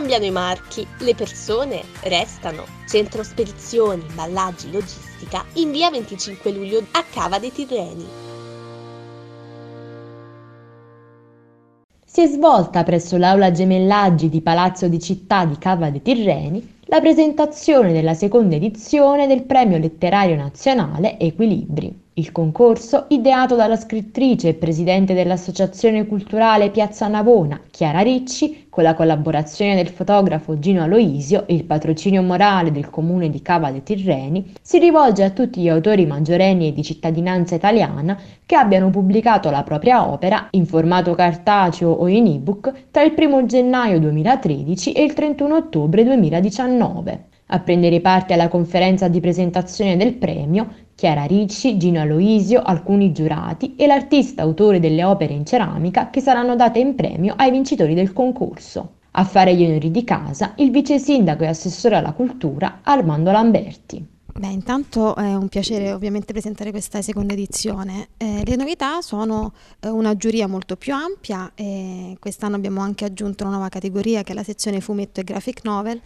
cambiano i marchi, le persone restano. Centro Spedizioni, Ballaggi, Logistica, in via 25 luglio a Cava dei Tirreni. si è svolta presso l'aula gemellaggi di Palazzo di Città di Cava dei Tirreni la presentazione della seconda edizione del Premio Letterario Nazionale Equilibri. Il concorso, ideato dalla scrittrice e presidente dell'Associazione Culturale Piazza Navona, Chiara Ricci, con la collaborazione del fotografo Gino Aloisio e il patrocinio morale del comune di Cava dei Tirreni, si rivolge a tutti gli autori maggiorenni e di cittadinanza italiana che abbiano pubblicato la propria opera in formato cartaceo o in ebook tra il 1 gennaio 2013 e il 31 ottobre 2019. A prendere parte alla conferenza di presentazione del premio Chiara Ricci, Gino Aloisio, alcuni giurati e l'artista autore delle opere in ceramica che saranno date in premio ai vincitori del concorso. A fare gli onori di casa il vice sindaco e assessore alla cultura Armando Lamberti. Beh, intanto è un piacere ovviamente presentare questa seconda edizione. Eh, le novità sono eh, una giuria molto più ampia e quest'anno abbiamo anche aggiunto una nuova categoria che è la sezione fumetto e graphic novel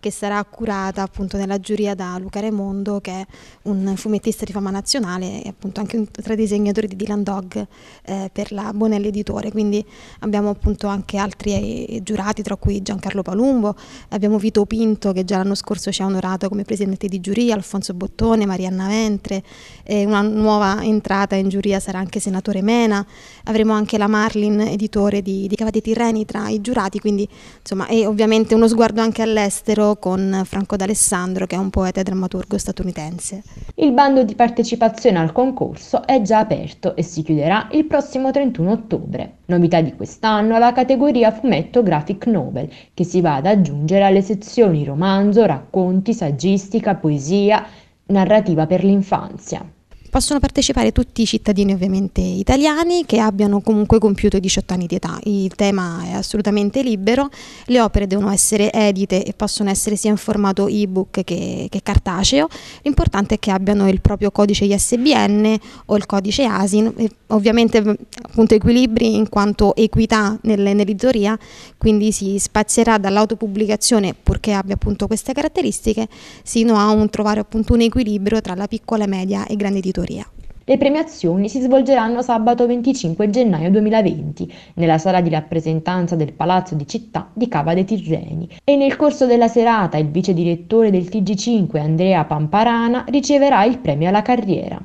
che sarà curata appunto nella giuria da Luca Remondo che è un fumettista di fama nazionale e appunto anche un, tra i disegnatori di Dylan Dog eh, per la Bonelli Editore, quindi abbiamo appunto anche altri eh, giurati tra cui Giancarlo Palumbo, abbiamo Vito Pinto che già l'anno scorso ci ha onorato come presidente di giuria, Alfonso Bottone, Marianna Ventre, eh, una nuova entrata in giuria sarà anche senatore Mena, avremo anche la Marlin editore di, di Cavati Tirreni tra i giurati, quindi insomma e ovviamente uno sguardo anche all'estero con Franco D'Alessandro, che è un poeta e drammaturgo statunitense. Il bando di partecipazione al concorso è già aperto e si chiuderà il prossimo 31 ottobre. Novità di quest'anno la categoria fumetto graphic novel, che si va ad aggiungere alle sezioni romanzo, racconti, saggistica, poesia, narrativa per l'infanzia. Possono partecipare tutti i cittadini ovviamente italiani che abbiano comunque compiuto i 18 anni di età. Il tema è assolutamente libero, le opere devono essere edite e possono essere sia in formato ebook che, che cartaceo. L'importante è che abbiano il proprio codice ISBN o il codice ASIN, ovviamente appunto equilibri in quanto equità nell'editoria, quindi si spazierà dall'autopubblicazione purché abbia appunto queste caratteristiche sino a un, trovare appunto un equilibrio tra la piccola, media e grande editoria categoria. Le premiazioni si svolgeranno sabato 25 gennaio 2020 nella sala di rappresentanza del Palazzo di Città di Cava dei Tirreni e nel corso della serata il vice direttore del TG5 Andrea Pamparana riceverà il premio alla carriera.